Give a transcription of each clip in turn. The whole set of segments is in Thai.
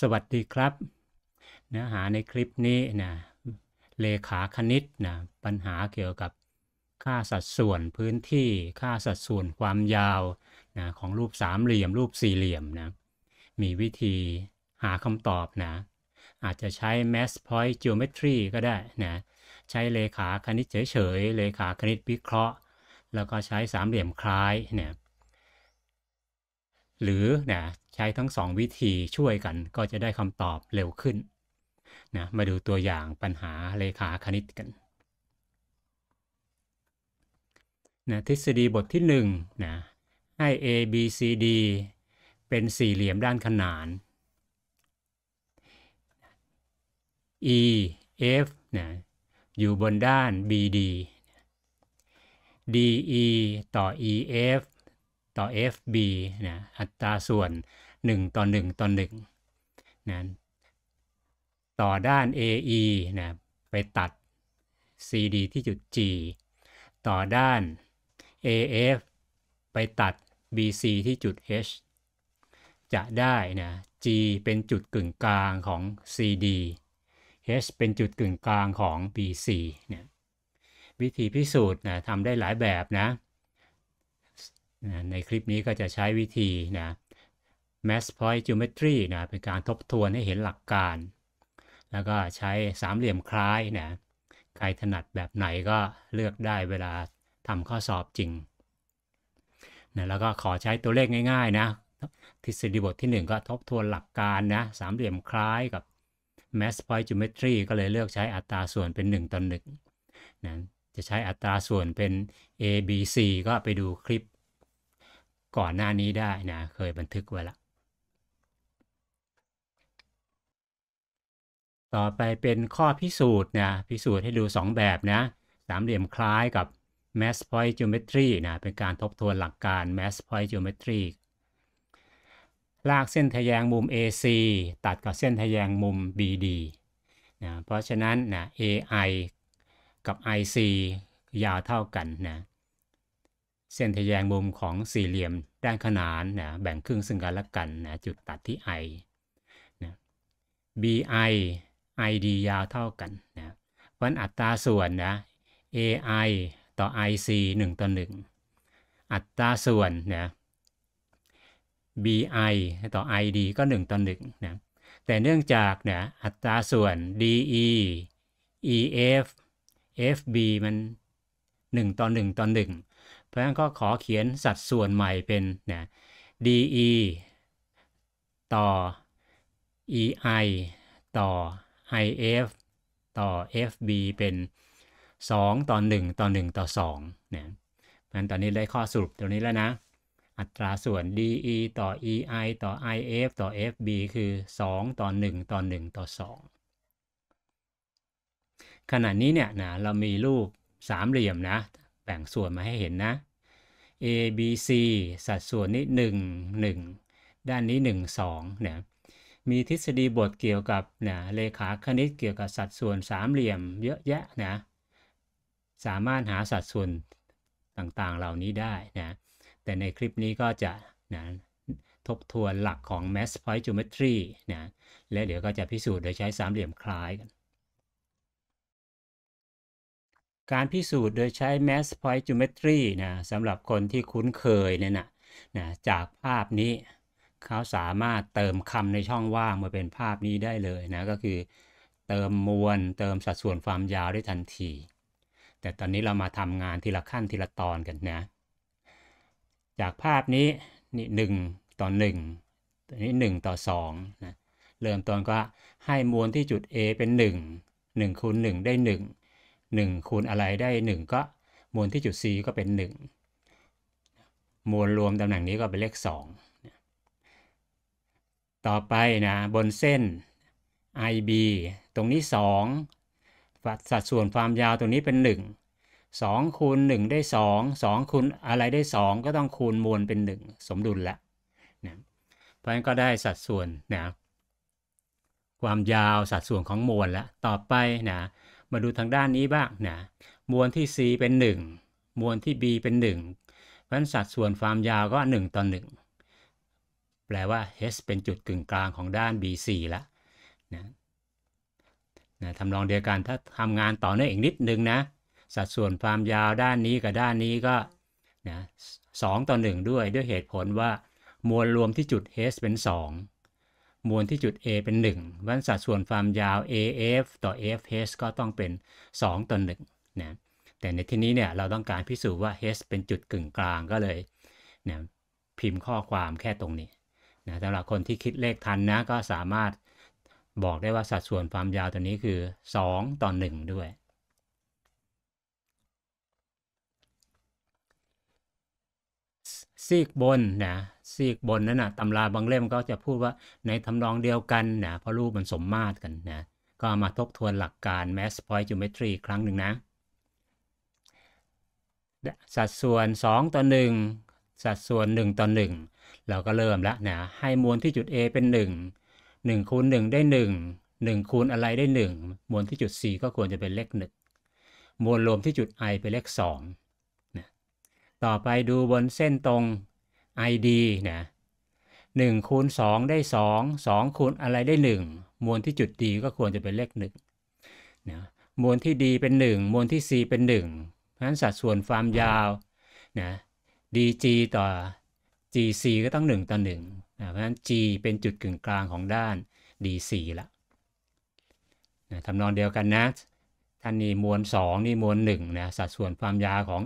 สวัสดีครับ เนื้อหาในคลิปนี้นะเลขาคณิตนะปัญหาเกี่ยวกับค่าสัดส่วนพื้นที่ค่าสัดส่วนความยาวนะของรูปสามเหลี่ยม รูปสี่เหลี่ยมนะมีวิธีหาคำตอบนะ อาจจะใช้ mass point geometry ก็ได้นะใช้เลขาคณิตเฉยๆ เลขาคณิตวิเคราะห์ แล้วก็ใช้สามเหลี่ยมคล้ายเนะี่ยหรือเนี่ยใช้ทั้งสองวิธีช่วยกันก็จะได้คำตอบเร็วขึ้นนะมาดูตัวอย่างปัญหาเลขาคณิตกันนะทฤษฎีบทที่1นะให้ a b c d เป็นสี่เหลี่ยมด้านขนาน e f นะอยู่บนด้าน b d d e ต่อ e f ต่อ FB นะอัตราส่วน 1ต่อ1ต่อ1นะต่อด้าน AE นะไปตัด CD ที่จุด G ต่อด้าน AF ไปตัด BC ที่จุด H จะได้นะ G เป็นจุดกึ่งกลางของ CD H เป็นจุดกึ่งกลางของ BC เนี่ยวิธีพิสูจน์นะทำได้หลายแบบนะในคลิปนี้ก็จะใช้วิธีนะ mass point geometry นะเป็นการทบทวนให้เห็นหลักการ แล้วก็ใช้สามเหลี่ยมคล้ายนะใครถนัดแบบไหนก็เลือกได้เวลาทำข้อสอบจริงนะแล้วก็ขอใช้ตัวเลขง่ายๆนะทฤษฎีบทที่ 1 ก็ทบทวนหลักการนะสามเหลี่ยมคล้ายกับ mass point geometry ก็เลยเลือกใช้อัตราส่วนเป็น 1ต่อหนึ่งนะจะใช้อัตราส่วนเป็น a b c ก็ไปดูคลิปก่อนหน้านี้ได้นะ เคยบันทึกไว้ละ ต่อไปเป็นข้อพิสูจน์นะพิสูจน์ให้ดู 2 แบบนะ สามเหลี่ยมคล้ายกับ mass point geometry นะ เป็นการทบทวนหลักการ mass point geometry ลากเส้นทะแยงมุม AC ตัดกับเส้นทะแยงมุม BD นะ เพราะฉะนั้นนะ AI กับ IC ยาวเท่ากันนะเส้นทแยงมุมของสี่เหลี่ยมด้านขนานนะแบ่งครึ่งซึ่งกันและกันนะจุดตัดที่ i นะ bi id ยาวเท่ากันนะเพราะอัตราส่วนนะ ai ต่อ ic 1 ต่อ 1 อัตราส่วนนะ bi ต่อ id ก็ 1 ต่อ1นะแต่เนื่องจากนะอัตราส่วน de ef fb มัน 1 ต่อ 1 ต่อ 1ราะฉะนั้นก็ขอเขียนสัดส่วนใหม่เป็นนะ DE ต่อ EI ต่อ IF ต่อ FB เป็น 2 ต่อ 1 ต่อ 1 ต่อ2นะนันตอนนี้ได้ข้อสรุปตรงนี้แล้วนะ อัตราส่วน DE ต่อ EI ต่อ IF ต่อ FB คือ 2 ต่อ 1 ต่อ 1 ต่อ 2 ขณะนี้เนี่ยนะเรามีรูปสามเหลี่ยมนะแบ่งส่วนมาให้เห็นนะ A B C สัดส่วนนี้ 1 1 ด้านนี้ 1 2นี่ยมีทฤษฎีบทเกี่ยวกับเนี่ยเลขาคณิตเกี่ยวกับสัดส่วนสามเหลี่ยมเยอะแยะนะสามารถหาสัดส่วนต่างๆเหล่านี้ได้นะแต่ในคลิปนี้ก็จะนะทบทวนหลักของ mass point geometry นะและเดี๋ยวก็จะพิสูจน์โดยใช้สามเหลี่ยมคล้ายกันการพิสูจน์โดยใช้ mass point geometry นะสำหรับคนที่คุ้นเคยเนี่ยนะนะจากภาพนี้เขาสามารถเติมคำในช่องว่างมาเป็นภาพนี้ได้เลยนะก็คือ เติมมวลเติมสัดส่วนความยาวได้ทันที แต่ตอนนี้เรามาทำงานทีละขั้นทีละตอนกันนะ จากภาพนี้นี่หนึ่งต่อหนึ่งตัวนี้หนึ่งต่อสองนะเริ่มต้นก็ให้มวลที่จุด A เป็นหนึ่งหนึ่งคูณหนึ่งได้หนึ่ง1คูณอะไรได้ 1 ก็มวลที่จุด C ก็เป็น 1 มวลรวมตำแหน่งนี้ก็เป็นเลข2 ต่อไปนะบนเส้น IB ตรงนี้ 2 สัดส่วนความยาวตรงนี้เป็น 1 2คูณ1ได้ 2 2คูณอะไรได้ 2 ก็ต้องคูณมวลเป็น 1 สมดุลละนะเพราะฉะนั้นก็ได้สัดส่วนนะความยาวสัดส่วนของมวลแล้วต่อไปนะมาดูทางด้านนี้บ้างนะ มวลที่ C เป็น 1 มวลที่ B เป็น1นั้นสัดส่วนความยาวก็ 1ต่อ1แปลว่า h เป็นจุดกึ่งกลางของด้าน BC ละนะนะทำลองเดียวกัน ถ้าทำงานต่อเนื่องอีกนิดนึงนะ สัดส่วนความยาวด้านนี้กับด้านนี้ก็นะสองต่อหนึ่งด้วย ด้วยเหตุผลว่า มวลรวมที่จุด h เป็น 2มวลที่จุด A เป็น1วันสัดส่วนความยาว AF ต่อ AFH ก็ต้องเป็น 2 ต่อ1นะแต่ในที่นี้เนี่ยเราต้องการพิสูจน์ว่า H เป็นจุดกึ่งกลางก็เลยนะพิมพ์ข้อความแค่ตรงนี้นะสำหรับคนที่คิดเลขทันนะ ก็สามารถบอกได้ว่าสัดส่วนความยาวตัวนี้คือ 2 ต่อ 1 ด้วยซีกบนนะซีกบนนั้นนะตำราบางเล่มก็จะพูดว่าในทำนองเดียวกันนะเพราะรูปมันสมมาตรกันนะก็มาทบทวนหลักการ mass point geometry ครั้งหนึ่งนะสัดส่วน 2 ต่อ 1 สัดส่วน 1 ต่อ 1 เราก็เริ่มแล้วนะให้มวลที่จุด A เป็น 1 1 คูณ 1 ได้ 1 1 คูณอะไรได้ 1 มวลที่จุด C ก็ควรจะเป็นเลข1 มวลรวมที่จุด I เป็นเลข2ต่อไปดูบนเส้นตรง ID นะ1คูณ2 ได้ 2 2คูณอะไรได้ 1 มวลที่จุดดีก็ควรจะเป็นเลข1นะมวลที่ดีเป็น 1 มวลที่ C เป็น 1 เพราะฉะนั้นสัดส่วนความยาวนะ DG ต่อ GC ก็ต้อง 1 ต่อ1นะเพราะฉะนั้น G เป็นจุดกึ่งกลางของด้าน DC ละนะทำนองเดียวกันนะ ท่านนี่มวล2นี่มวล1นะสัดส่วนความยาวของ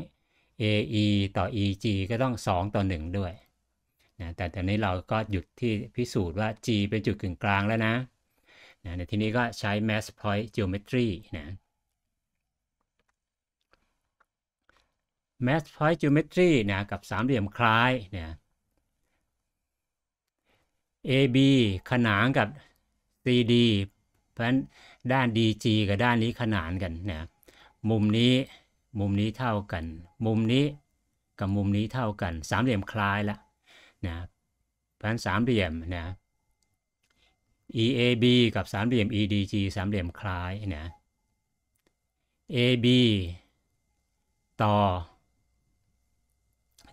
AE ต่อ EG ก็ต้อง 2 ต่อ 1 ด้วยนะแต่ตอนนี้เราก็หยุดที่พิสูจน์ว่า G เป็นจุดกึ่งกลางแล้วนะนะในที่นี้ก็ใช้ mass point geometry นะ mass point geometry นะกับสามเหลี่ยมคล้ายนะ AB ขนานกับ CD เพราะฉะนั้นด้าน DG กับด้านนี้ขนานกันนะมุมนี้มุมนี้เท่ากัน มุมนี้กับมุมนี้เท่ากัน สามเหลี่ยมคล้ายละนะเพนันสามเหลี่ยมนะ EAB กับสามเหลี่ยม EDG สามเหลี่ยมคล้ายนะ AB ต่อ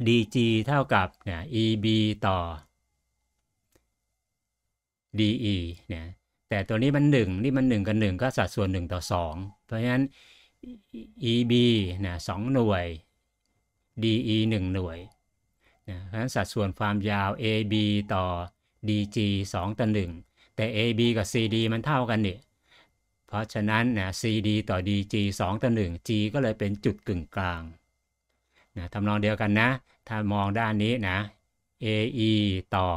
DG เท่ากับนะ EB ต่อ DE นะแต่ตัวนี้มันหนึ่งนี่มันหนึ่งกับหนึ่งก็สัดส่วนหนึ่งต่อสองเพราะฉะนั้น EB นะสองหน่วย DE 1 หน่วยนะเพราะฉะนั้นสัดส่วนความยาว AB ต่อ DG 2 ต่อ 1 แต่ AB กับ CD มันเท่ากันเนี่ยเพราะฉะนั้นนะ CD ต่อ DG 2 ต่อ 1 G ก็เลยเป็นจุดกึ่งกลางนะทำนองเดียวกันนะ ถ้ามองด้านนี้นะ AE ต่อ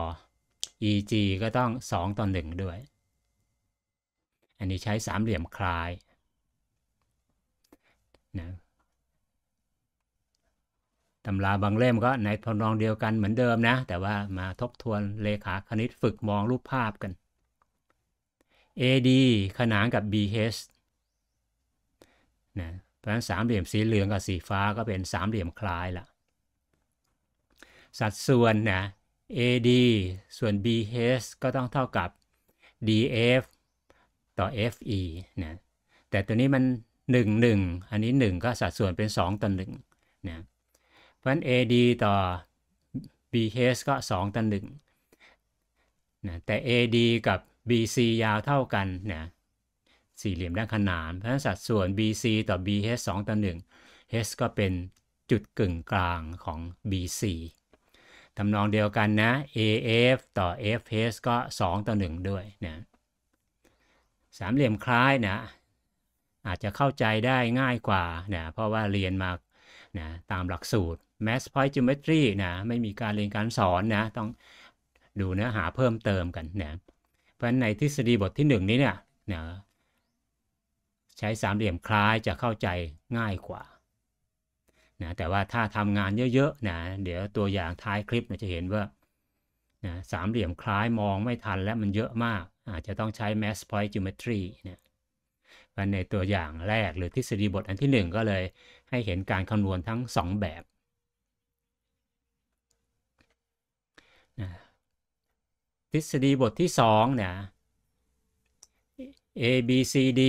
EG ก็ต้อง 2 ต่อ1ด้วย อันนี้ใช้สามเหลี่ยมคลายนะตำราบางเล่มก็ในทำนองเดียวกันเหมือนเดิมนะ แต่ว่ามาทบทวนเลขาคณิตฝึกมองรูปภาพกัน AD ขนานกับ BH นะเพราะฉะนั้นสามเหลี่ยมสีเหลืองกับสีฟ้าก็เป็นสามเหลี่ยมคล้ายละสัดส่วนนะ AD ส่วน BH ก็ต้องเท่ากับ DF ต่อ FE นะแต่ตัวนี้มัน1 1อันนี้1ก็สัดส่วนเป็น 2ต่อ1นะเพราะฉะนั้น AD ต่อ BH ก็ 2ต่อ1นะแต่ AD กับ BC ยาวเท่ากันนะสี่เหลี่ยมด้านขนานเพราะฉะนั้นสัดส่วน BC ต่อ BH 2ต่อ1 H ก็เป็นจุดกึ่งกลางของ BC ทำนองเดียวกันนะ AF ต่อ FH ก็ 2 ต่อ1ด้วยนะสามเหลี่ยมคล้ายนะอาจจะเข้าใจได้ง่ายกว่านะเพราะว่าเรียนมานะตามหลักสูตร Mass Point Geometry นะ ไม่มีการเรียนการสอนนะ ต้องดูเนื้อหาเพิ่มเติมกันนะเพราะฉะนั้นในทฤษฎีบทที่1นี้เนี่ยนะใช้สามเหลี่ยมคล้ายจะเข้าใจง่ายกว่านะแต่ว่าถ้าทำงานเยอะๆ นะ เดี๋ยวตัวอย่างท้ายคลิปนะจะเห็นว่านะสามเหลี่ยมคล้ายมองไม่ทันและมันเยอะมาก อาจจะต้องใช้ mass point geometry นะในตัวอย่างแรกหรือทฤษฎีบทอันที่ 1 ก็เลยให้เห็นการคำนวณทั้ง 2 แบบ ทฤษฎีบทที่2เนี่ย A B C D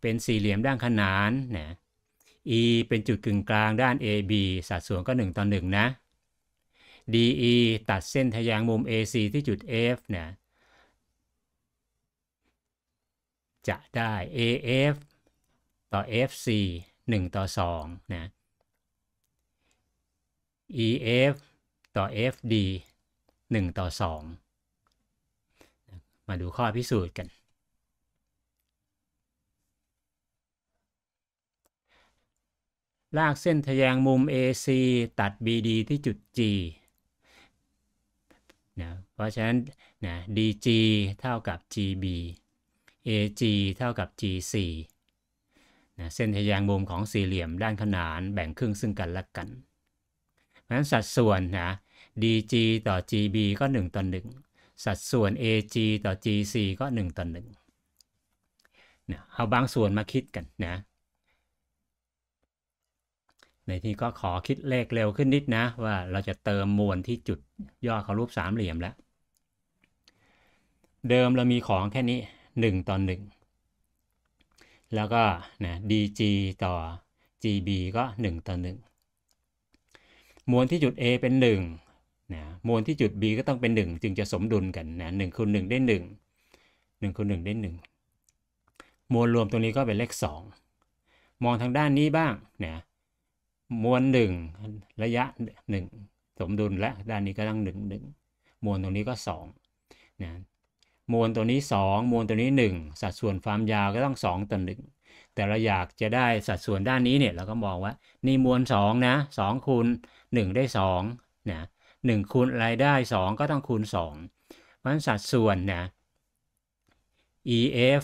เป็นสี่เหลี่ยมด้านขนานนะ E เป็นจุดกึ่งกลางด้าน AB สัดส่วนก็ 1ต่อ1นะ DE ตัดเส้นทะยางมุม AC ที่จุด F เนี่ยจะได้ AF ต่อ FC 1 ต่อ2นะ EF ต่อ FD 1 ต่อ 2 มาดูข้อพิสูจน์กัน ลากเส้นทะแยงมุม AC ตัด BD ที่จุด G นะ เพราะฉะนั้นนะ DG เท่ากับ GB AG เท่ากับ GC นะเส้นทะแยงมุมของสี่เหลี่ยมด้านขนานแบ่งครึ่งซึ่งกันและกัน เพราะฉะนั้นสัดส่วนนะ DG ต่อ GB ก็ 1 ต่อ 1 สัดส่วน AG ต่อ GC ก็ 1 ต่อ1นะเอาบางส่วนมาคิดกันนะ ในที่ก็ขอคิดเลขเร็วขึ้นนิดนะ ว่าเราจะเติมมวลที่จุดย่อขารูปสามเหลี่ยมแล้ว เดิมเรามีของแค่นี้1 ต่อ 1 แล้วก็นะ dg ต่อ gb ก็ 1 ต่อ 1มวลที่จุด a เป็น1นะ มวลที่จุด b ก็ต้องเป็น 1 จึงจะสมดุลกันนะ1คูณ1ได้ 1 1คูณ1ได้ 1 มวลรวมตรงนี้ก็เป็นเลข 2 มองทางด้านนี้บ้าง นะ มวล1ระยะ1 สมดุลและ ด้านนี้ก็ต้อง1 1มวลตรงนี้ก็2นะมวลตัวนี้ 2 มวลตัวนี้ 1 สัดส่วนความยาวก็ต้อง 2 ต่อ 1 แต่เราอยากจะได้สัดส่วนด้านนี้เนี่ย เราก็มองว่านี่มวล 2 นะ2คูณ1 ได้2นะ1คูณอะไรได้ 2 ก็ต้องคูณ2 เพราะฉะนั้นสัดส่วนนะ EF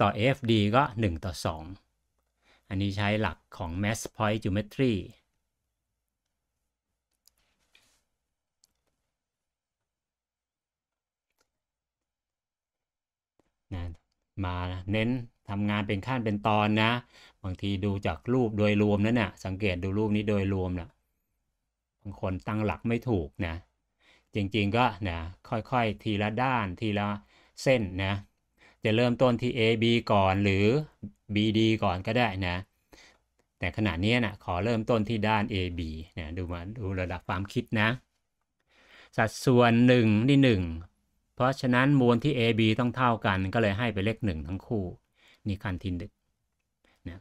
ต่อ FD ก็ 1 ต่อ 2 อันนี้ใช้หลักของ mass point geometry นะมาเน้นทำงานเป็นขั้นเป็นตอนนะ บางทีดูจากรูปโดยรวมนั่นนะ่ะ สังเกตดูรูปนี้โดยรวมนะ่ะบางคนตั้งหลักไม่ถูกนะ จริงๆก็นะค่อยๆทีละด้านทีละเส้นนะ จะเริ่มต้นที่ AB ก่อนหรือ BD ก่อนก็ได้นะ แต่ขณะนี้นะขอเริ่มต้นที่ด้าน AB นะดูมาดูระดับความคิดนะสัดส่วน1นี่ 1เพราะฉะนั้นมวลที่ AB ต้องเท่ากันก็เลยให้ไปเลขหนึ่งทั้งคู่นี่ขั้นที่หนึ่งนะ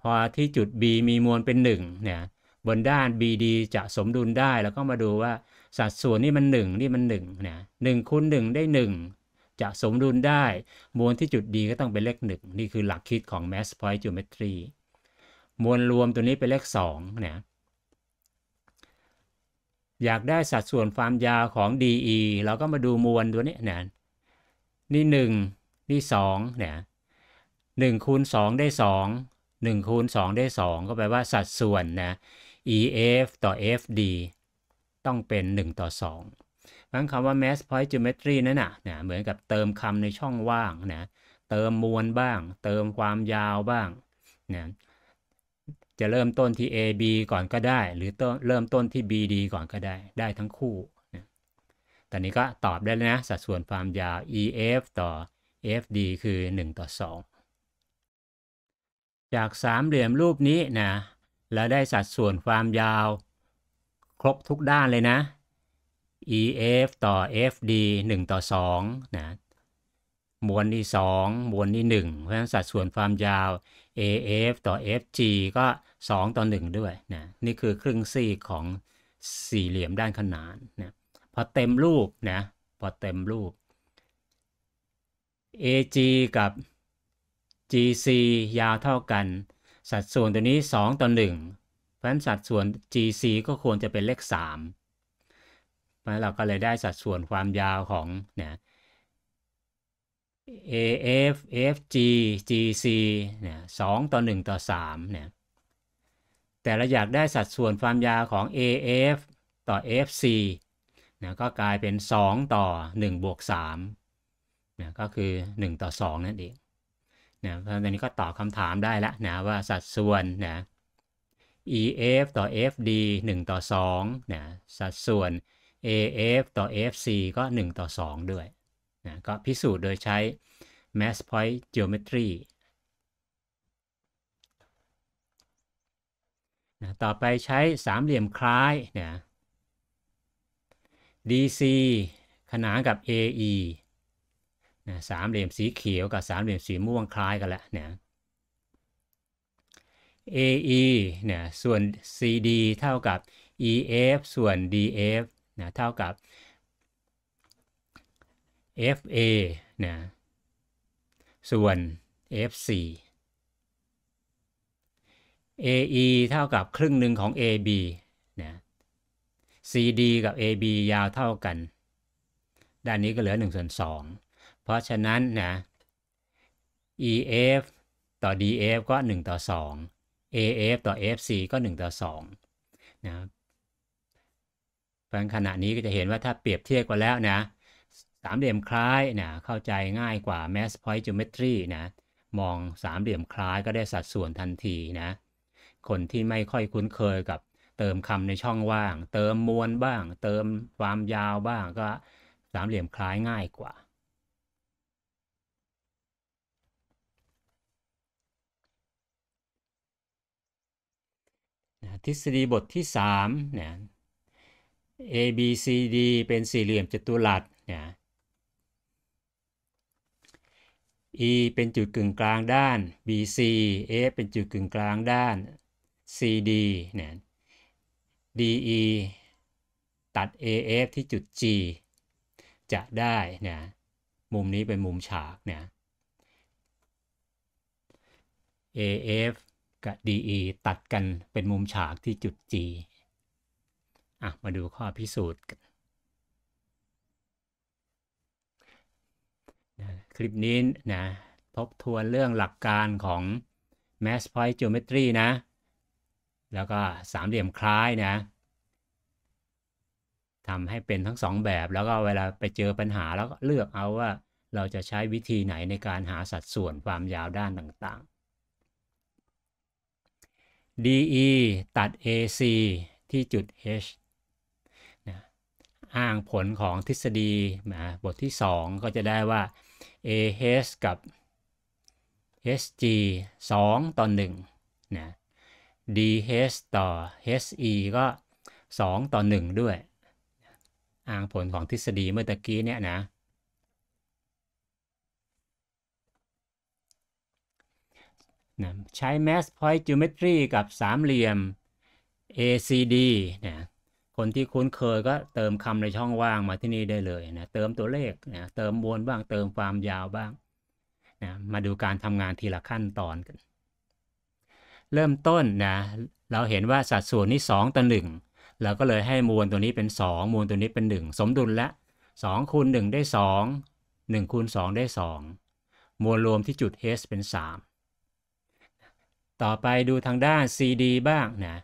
พอที่จุด B มีมวลเป็นหนึ่งเนี่ยบนด้าน BD จะสมดุลได้แล้วก็มาดูว่าสัดส่วนนี่มันหนึ่งนี่มันหนึ่งเนี่ยหนึ่งคูณหนึ่งได้หนึ่งจะสมดุลได้ มวลที่จุด D ก็ต้องเป็นเลขหนึ่งนี่คือหลักคิดของ mass point geometry มวลรวมตัวนี้เป็นเลข2เนี่ยอยากได้สัดส่วนความยาวของ DE เราก็มาดูมวลตัวนี้นะนี่1นี่2เนี่ยหนึ่งคูณ2ได้ 2 1คูณ2ได้ 2 ก็แปลว่าสัดส่วนนะ EF ต่อ FD ต้องเป็น 1 ต่อ2บางคำว่า mass point geometry นั่นนะนะเหมือนกับเติมคำในช่องว่างนะเติมมวลบ้าง เติมความยาวบ้างเนี่ยจะเริ่มต้นที่ AB ก่อนก็ได้หรือเริ่มต้นที่ BD ก่อนก็ได้ได้ทั้งคู่ตอนนี้ก็ตอบได้แล้วนะสัดส่วนความยาว EF ต่อ FD คือ 1 ต่อ 2 จากสามเหลี่ยมรูปนี้นะเราได้สัดส่วนความยาว ครบทุกด้านเลยนะ EF ต่อ FD 1 ต่อ 2 นะมวลที่ 2 มวลที่ 1 เพราะฉะนั้นสัดส่วนความยาว AF ต่อ FG ก็ 2 ต่อ 1 ด้วยนะนี่คือครึ่งซี่ของสี่เหลี่ยมด้านขนานนะพอเต็มรูปนะ พอเต็มรูป AG กับ GC ยาวเท่ากัน สัดส่วนตัวนี้ 2 ต่อ 1 เพราะฉะนั้นสัดส่วน GC ก็ควรจะเป็นเลข 3 เพราะเราก็เลยได้สัดส่วนความยาวของนะ AF FG GC เนี่ยสต่อ 1 ต่อ3เนี่ย แต่เราอยากได้สัดส่วนความยาวของ AF ต่อ FC นะก็กลายเป็น 2 ต่อ 1 บวก3นะก็คือ 1 ต่อ 2 นั่นเองนะตอนนี้ก็ตอบคำถามได้แล้วนะว่าสัดส่วนนะ EF ต่อ FD 1 ต่อ2นะสัดส่วน AF ต่อ FC ก็ 1 ต่อ 2 ด้วยนะก็พิสูจน์โดยใช้ mass point geometry นะต่อไปใช้สามเหลี่ยมคล้ายนะ DC ขนานกับ AE นะสามเหลี่ยมสีเขียวกับสามเหลี่ยมสีม่วงคล้ายกันแหละนะ AE นะส่วน CD เท่ากับ EF ส่วน DF นะเท่ากับ FA นะส่วน FC AE เท่ากับครึ่งหนึ่งของ AB นะ CD กับ AB ยาวเท่ากัน ด้านนี้ก็เหลือ1ส่วน2เพราะฉะนั้นนะ EF ต่อ DF ก็ 1 ต่อ2 AF ต่อ FC ก็ 1 ต่อ2นะเพราะขณะนี้ก็จะเห็นว่าถ้าเปรียบเทียบกันแล้วนะสามเหลี่ยมคล้ายนะเข้าใจง่ายกว่า mass point geometry นะ มองสามเหลี่ยมคล้ายก็ได้สัดส่วนทันทีนะ คนที่ไม่ค่อยคุ้นเคยกับเติมคำในช่องว่าง เติมมวลบ้าง เติมความยาวบ้างก็สามเหลี่ยมคล้ายง่ายกว่าทฤษฎีบทที่3เนี่ย A B C D เป็นสี่เหลี่ยมจัตุรัสเนี่ย E เป็นจุดกึ่งกลางด้าน BC F เป็นจุดกึ่งกลางด้าน CD เนี่ย DE ตัด AF ที่จุด G จะได้เนี่ยมุมนี้เป็นมุมฉากเนี่ย AF กับ DE ตัดกันเป็นมุมฉากที่จุด G อ่ะมาดูข้อพิสูจน์กันคลิปนี้นะ ทบทวนเรื่องหลักการของ mass point geometry นะ แล้วก็สามเหลี่ยมคล้ายนะทำให้เป็นทั้งสองแบบ แล้วก็เวลาไปเจอปัญหาแล้วก็เลือกเอาว่าเราจะใช้วิธีไหนในการหาสัดส่วนความยาวด้านต่าง ๆ DE ตัด AC ที่จุด H นะอ้างผลของทฤษฎีบทที่ 2 ก็จะได้ว่า AH กับ SG 2ต่อ1นะ DH ต่อ HE ก็ 2 ต่อ 1 ด้วย อ้างผลของทฤษฎีเมื่อตะกี้เนี่ยนะใช้ mass point geometry กับสามเหลี่ยม ACD นะคนที่คุ้นเคยก็เติมคำในช่องว่างมาที่นี่ได้เลยนะ เติมตัวเลขนะเติมมวลบ้าง เติมความยาวบ้างนะมาดูการทำงานทีละขั้นตอนกัน เริ่มต้นนะ เราเห็นว่าสัดส่วนนีอ2ต่อ1เราก็เลยให้มวลตัวนี้เป็น 2มวลตัวนี้เป็น 1 สมดุลละ2คูณ1ได้2 1คูณ2ได้ 2 มวลรวมที่จุด S เป็น 3 ต่อไปดูทางด้าน CD บ้างนะ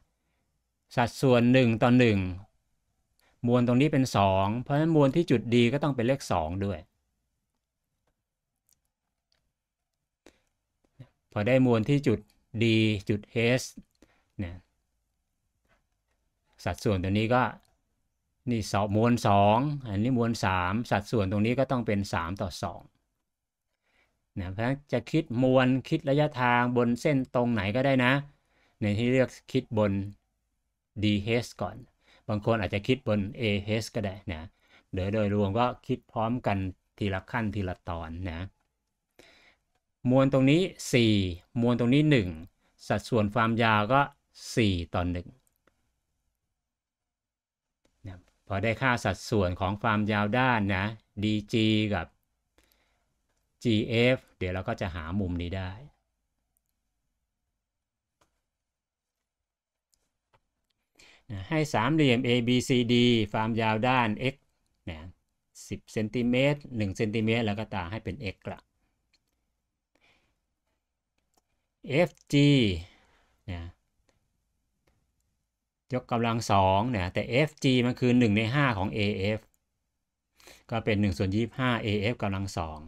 สัดส่วน 1 ต่อ 1 มวลตรงนี้เป็น 2 เพราะฉะนั้นมวลที่จุดดีก็ต้องเป็นเลข2 ด้วยพอได้มวลที่จุดดีจุด h เนี่ยสัดส่วนตรงนี้ก็นี่สมวลสองอันนี้มวลสามสัดส่วนตรงนี้ก็ต้องเป็นสามต่อสองนะเพราะจะคิดมวลคิดระยะทางบนเส้นตรงไหนก็ได้นะ ในที่เลือกคิดบน DH ก่อน บางคนอาจจะคิดบน AH ก็ได้นะโดยโดยรวมก็คิดพร้อมกันทีละขั้นทีละตอนนะ มวลตรงนี้ 4 มวลตรงนี้ 1 สัดส่วนความยาวก็ 4 ต่อ1นะพอได้ค่าสัดส่วนของความยาวด้านนะ dg กับ gf เดี๋ยวเราก็จะหามุมนี้ได้ให้สามเหลี่ยม ABCD ความยาวด้าน x นะเซนติเมตรหนึ่งเซนติเมตร แล้วก็ตาให้เป็น x ละ FG นะยกกำลังสองนะแต่ FG มันคือ 1 ใน 5 ของ AF ก็เป็น 1 ส่วน 25 AF กำลังสอง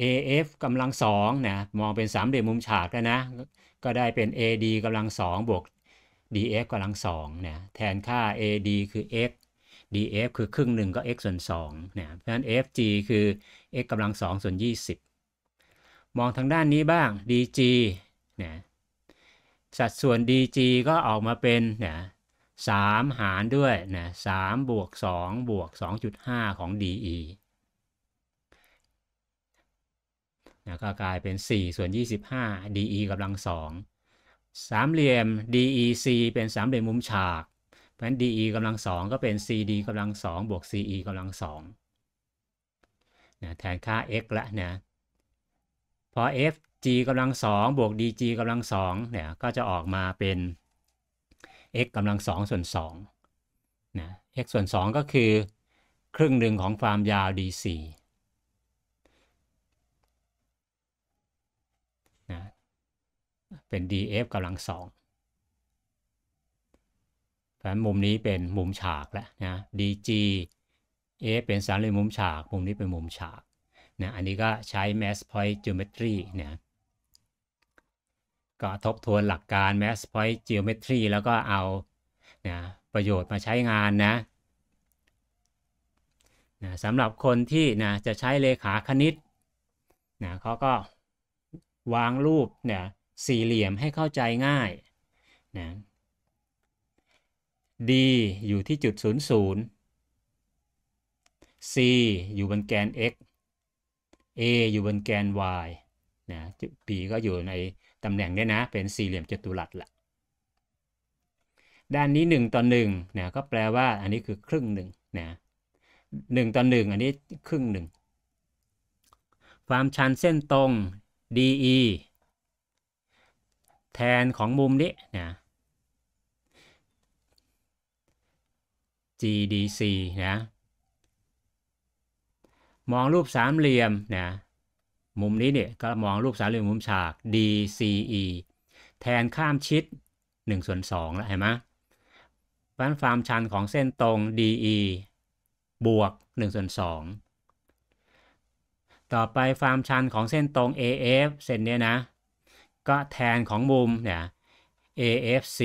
AF กำลังสองนะมองเป็นสามเหลี่ยมมุมฉากแล้วนะ ก็ได้เป็น AD กำลังสองบวก df กำลังสองเนี่ยแทนค่า ad คือ x df คือครึ่งหนึ่งก็ x ส่วน2เนี่ยเพราะฉะนั้น fg คือ x กำลังสองส่วน 20 มองทางด้านนี้บ้าง dg เนี่ยสัดส่วน dg ก็ออกมาเป็นเนี่ยสามหารด้วยนะสามบวกสองบวกสองจุดห้าของ DE นะก็กลายเป็น 4 ส่วน 25 DE กำลังสองสามเหลี่ยม DEC เป็นสามเหลี่ยมมุมฉาก เพราะฉะนั้น DE กำลังสองก็เป็น CD กำลังสองบวก CE กำลังสองนะแทนค่า x ละนะ พอ fg กำลังสองบวก dg กำลังสองเนี่ยก็จะออกมาเป็น x กำลังสองส่วนสองนะ x ส่วนสองก็คือครึ่งหนึ่งของความยาว dc เป็น df กำลังสองเพราะฉะนั้นมุมนี้เป็นมุมฉาก แล้วนะ dg f เป็นสามเหลี่ยมมุมฉาก มุมนี้เป็น มุมฉากนะอันนี้ก็ใช้ mass point geometry นะก็ทบทวนหลักการ mass point geometry แล้วก็เอานะประโยชน์มาใช้งานนะนะสำหรับคนที่นะจะใช้เลขาคณิตนะเขาก็วางรูปเนี่ยสี่เหลี่ยมให้เข้าใจง่ายนะ D อยู่ที่จุด 00 C อยู่บนแกน x A อยู่บนแกน y นะ P ก็อยู่ในตำแหน่งนี้นะ เป็นสี่เหลี่ยมจัตุรัสละด้านนี้ 1 ต่อ1นะก็แปลว่าอันนี้คือครึ่งหนึ่งนะหนึ่งต่อหนึ่งอันนี้ครึ่งหนึ่ง ความชันเส้นตรง DE แทนของมุมนี้นะ GDC นะ มองรูปสามเหลี่ยมนะ มุมนี้เนี่ยก็มองรูปสามเหลี่ยมมุมฉาก DCE แทนข้ามชิด1ส่วน2แล้วเห็นไหมฟัานความชันของเส้นตรง DE บวก1ส่วน2ต่อไปความชันของเส้นตรง AF เส้นนี้นะก็แทนของมุมเนี่ย AFC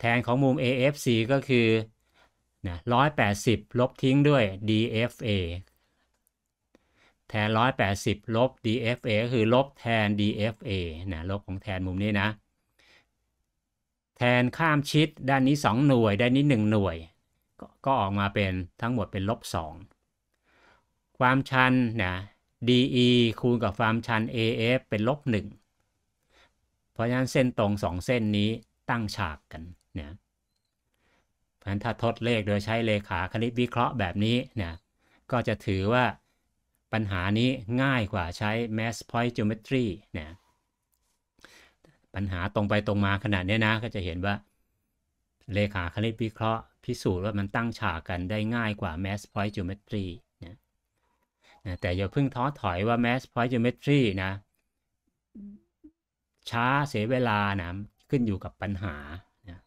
แทนของมุม AFC ก็คือนะ180 ลบทิ้งด้วย DFA แทน 180 ลบ DFA ก็คือลบแทน DFA นะลบของแทนมุมนี้นะ แทนข้ามชิดด้านนี้ 2 หน่วย ด้านนี้ 1 หน่วยกก็ออกมาเป็นทั้งหมดเป็นลบ 2 ความชันนะ DE คูณกับความชัน AF เป็นลบหนึ่งเพราะฉะนั้นเส้นตรงสองเส้นนี้ตั้งฉากกันเนี่ยเพราะฉะนั้นถ้าทดเลขโดยใช้เลขาคณิตวิเคราะห์แบบนี้ เนี่ย ก็จะถือว่าปัญหานี้ง่ายกว่าใช้ mass point geometry เนี่ยปัญหาตรงไปตรงมาขนาดนี้นะ ก็จะเห็นว่าเลขาคณิตวิเคราะห์พิสูจน์ว่ามันตั้งฉากกันได้ง่ายกว่า mass point geometry แต่อย่าเพิ่งท้อถอยว่า mass point geometry นะช้าเสียเวลานะขึ้นอยู่กับปัญหานะ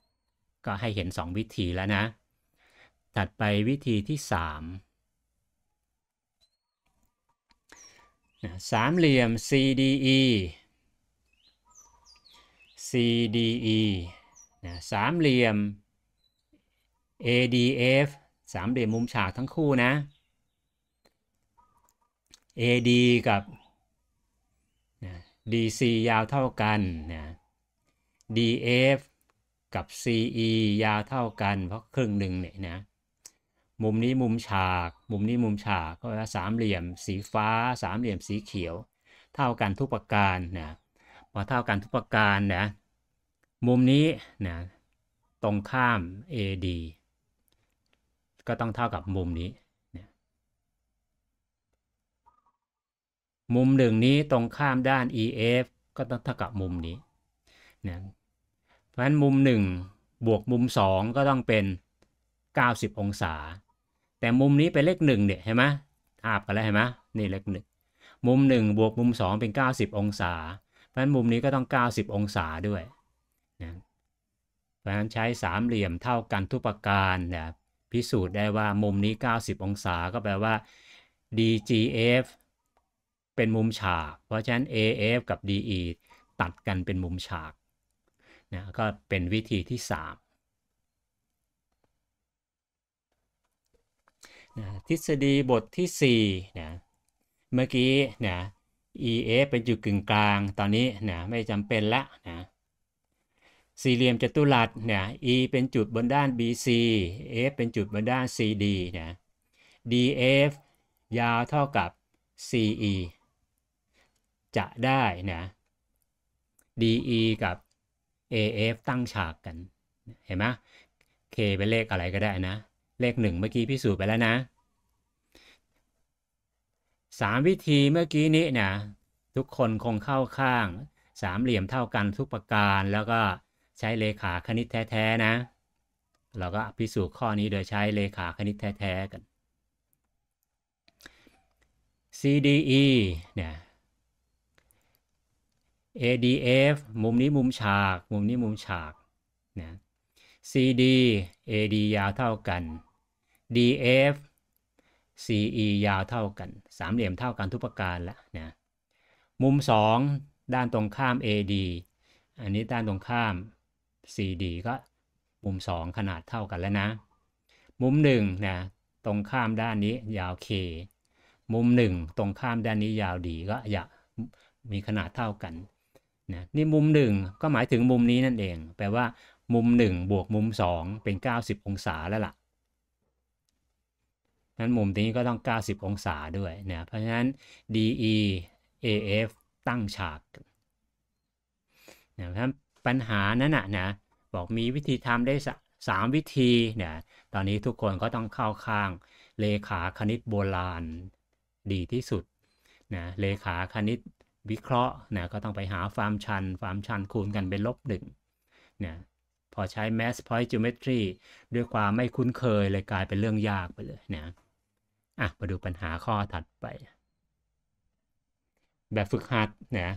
ก็ให้เห็น 2 วิธีแล้วนะถัดไปวิธีที่3สามเหลี่ยม CDE CDE นะสามเหลี่ยม ADF สามเหลี่ยมมุมฉากทั้งคู่นะ AD กับ DC ยาวเท่ากันนะ DF กับ CE ยาวเท่ากัน เพราะครึ่งหนึ่งเนี่ยนะมุมนี้มุมฉาก มุมนี้มุมฉากก็สามเหลี่ยมสีฟ้าสามเหลี่ยมสีเขียว เท่ากันทุกประการนะพอเท่ากันทุกประการนะมุมนี้นะตรงข้าม AD ก็ต้องเท่ากับมุมนี้มุมหนึ่งนี้ตรงข้ามด้าน EF ก็ต้องเท่ากับมุมนี้นยเพราะฉะนั้นมุม1บวกมุม 2 ก็ต้องเป็น 90 องศา แต่มุมนี้เป็นเลข1เนี่ยเห็นไหมทาบกันแล้วเห็นไหมนี่เลขหนึ่งมุม1บวกมุม 2 เป็น 90 องศา เพราะฉะนั้นมุมนี้ก็ต้อง 90 องศาด้วยนะเพราะฉะนั้นใช้สามเหลี่ยมเท่ากันทุกประการนะพิสูจน์ได้ว่ามุมนี้ 90 องศา ก็แปลว่า DGF เป็นมุมฉาก เพราะฉะนั้น AF กับ DE ตัดกันเป็นมุมฉากนะ ก็เป็นวิธีที่3นะทฤษฎีบทที่4นะเมื่อกี้นะ EF เป็นจุดกึ่งกลาง ตอนนี้นะไม่จำเป็นละนะสี่เหลี่ยมจัตุรัสเนี่ย E เป็นจุดบนด้าน BC F เป็นจุดบนด้าน CD นะ DF ยาวเท่ากับ CE จะได้นะ DE กับ AF ตั้งฉากกัน เห็นไหม K เป็นเลขอะไรก็ได้ นะ เลขหนึ่งเมื่อกี้พิสูจน์ไปแล้วนะ สามวิธีเมื่อกี้ นี้นะ ทุกคนคงเข้าข้างสามเหลี่ยมเท่ากันทุกประการ แล้วก็ใช้เลขาคณิตแท้ ๆ นะเราก็พิสูจน์ข้อนี้โดยใช้เลขาคณิตแท้ๆกัน CDE เนี่ย ADF มุมนี้มุมฉาก มุมนี้มุมฉากนะ CD AD ยาวเท่ากัน DF CE ยาวเท่ากัน สามเหลี่ยมเท่ากันทุกประการละนะมุม 2 ด้านตรงข้าม AD อันนี้ด้านตรงข้าม CD ก็มุม 2 ขนาดเท่ากันแล้วนะ มุม1นะตรงข้ามด้านนี้ยาว K มุม 1 ตรงข้ามด้านนี้ยาว D ก็อยามีขนาดเท่ากันนะนี่มุมหนึ่งก็หมายถึงมุมนี้นั่นเอง แปลว่า มุมหนึ่งบวกมุมสองเป็น 90 องศาแล้วละ่ะนั้นมุมนี้ก็ต้อง 90 องศาด้วยนะเพราะฉะนั้น DE AF ตั้งฉากนะครับปัญหานั้นนะนะ บอกมีวิธีทำได้สามวิธีเนะตอนนี้ทุกคนก็ต้องเข้าข้าง เลขาคณิตโบราณดีที่สุดนะเลขาคณิตวิเคราะห์นะก็ต้องไปหาฟาร์มชัน ฟาร์มชันคูณกันเป็นลบหนึ่งนะพอใช้ mass point geometry ด้วยความไม่คุ้นเคยเลยกลายเป็นเรื่องยากไปเลยนะอ่ะมาดูปัญหาข้อถัดไป แบบฝึกหัดนะ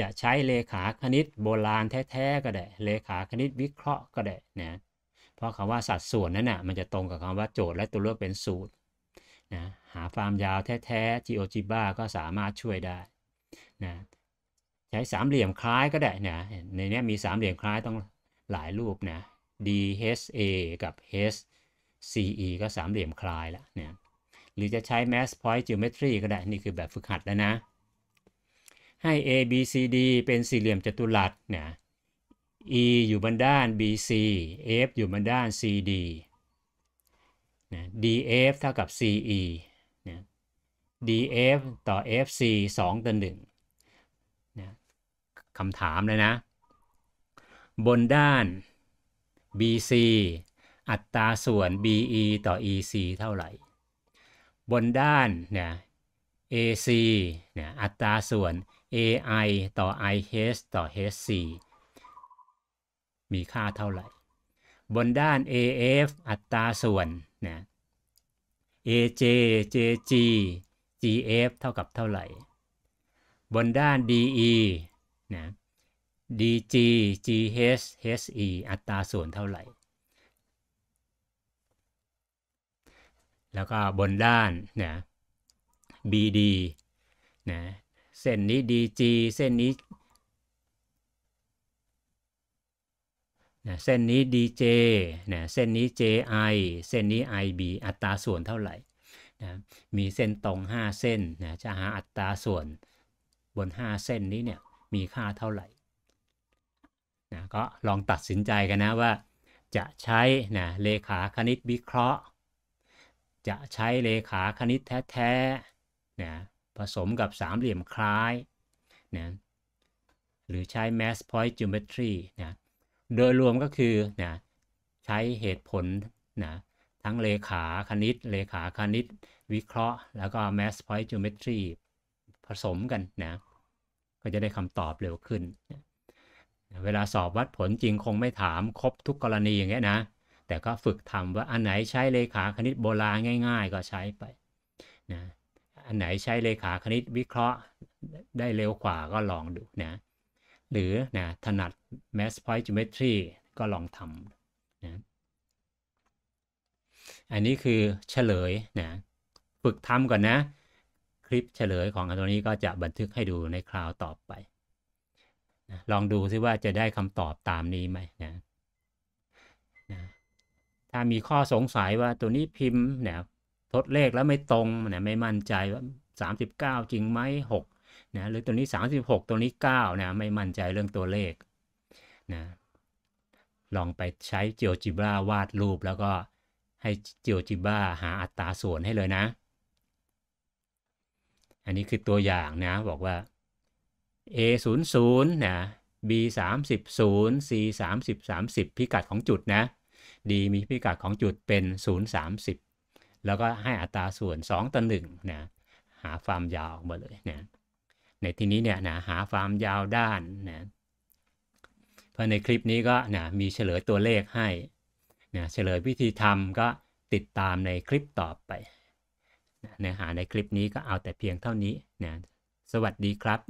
จะใช้เลขาคณิตโบราณแท้ ๆ ก็ได้ เลขาคณิตวิเคราะห์ก็ได้นะเพราะคำว่าสัดส่วนนั้นนะ่ะมันจะตรงกับคำว่าโจทย์และตัวเลือกเป็นสูตรนะหาความยาวแท้ๆีโอจีบ้าก็สามารถช่วยได้นะใช้สามเหลี่ยมคล้ายก็ได้นะในนี้มีสามเหลี่ยมคล้ายต้องหลายรูปนะ DHA กับ HCE ก็สามเหลี่ยมคล้ายแล้วนะหรือจะใช้ mass point geometry ก็ได้ นี่คือแบบฝึกหัดแล้วนะ ให้ ABCD เป็นสี่เหลี่ยมจัตุรัสนะ E อยู่บนด้าน BC F อยู่บนด้าน CD นะ DF เท่ากับ CE นะ DF ต่อ FC 2ต่อ1คำถามเลยนะ บนด้าน BC อัตราส่วน BE ต่อ EC เท่าไหร่ บนด้านเนี่ย AC เนี่ยอัตราส่วน AI ต่อ IH ต่อ HC มีค่าเท่าไหร่ บนด้าน AF อัตราส่วนเนี่ย AJ JG GF เท่ากับเท่าไหร่ บนด้าน DE นะ dg gh he อัตราส่วนเท่าไหร่ แล้วก็บนด้านนะ bd นะเส้นนี้ dg เส้นนี้นะเส้นนี้ dj นะเส้นนี้ ji เส้นนี้ ib อัตราส่วนเท่าไหร่นะมีเส้นตรง 5 เส้นนะจะหาอัตราส่วนบน 5 เส้นนี้เนี่ยมีค่าเท่าไหร่นะก็ลองตัดสินใจกันนะว่า จะใช้นะเลขาคณิตวิเคราะห์ จะใช้เลขาคณิตแท้ๆนะผสมกับสามเหลี่ยมคล้ายนะหรือใช้ mass point geometry นะโดยรวมก็คือนะใช้เหตุผลนะทั้งเลขาคณิตเลขาคณิตวิเคราะห์ แล้วก็ mass point geometry ผสมกันนะก็จะได้คำตอบเร็วขึ้น เวลาสอบวัดผลจริงคงไม่ถามครบทุกกรณีอย่างเงี้ยนะ แต่ก็ฝึกทำว่าอันไหนใช้เลขาคณิตโบราณง่ายๆ ก็ใช้ไปนะอันไหนใช้เลขาคณิตวิเคราะห์ได้เร็วกว่าก็ลองดูนะ หรือนะถนัด mass point geometry ก็ลองทำนะอันนี้คือเฉลยนะฝึกทำก่อนนะลิปเฉลยของอันตัวนี้ก็จะบันทึกให้ดูในคราวต่อไปนะลองดูซิว่าจะได้คำตอบตามนี้ไหมนะนะถ้ามีข้อสงสัยว่าตัวนี้พิมพ์เนี่ยทดเลขแล้วไม่ตรงนะไม่มั่นใจว่า 39 จริงไหม6นะหรือตัวนี้ 36 ตัวนี้9นะไม่มั่นใจเรื่องตัวเลขนะลองไปใช้ GeoGebra วาดรูป แล้วก็ให้ GeoGebra หาอัตราส่วนให้เลยนะอันนี้คือตัวอย่างนะ บอกว่า a 0 0นะ b 3 0 c 3 0 30 พิกัดของจุดนะ d มีพิกัดของจุดเป็น 0 30 แล้วก็ให้อัตราส่วน 2ต่อ1นะหาความยาวออกมาเลยนะในที่นี้เนี่ยนะหาความยาวด้านนะเพราะในคลิปนี้ก็นะมีเฉลยตัวเลขให้นะเฉลยวิธีทำก็ติดตามในคลิปต่อไปเนื้อหาในคลิปนี้ก็เอาแต่เพียงเท่านี้นะสวัสดีครับ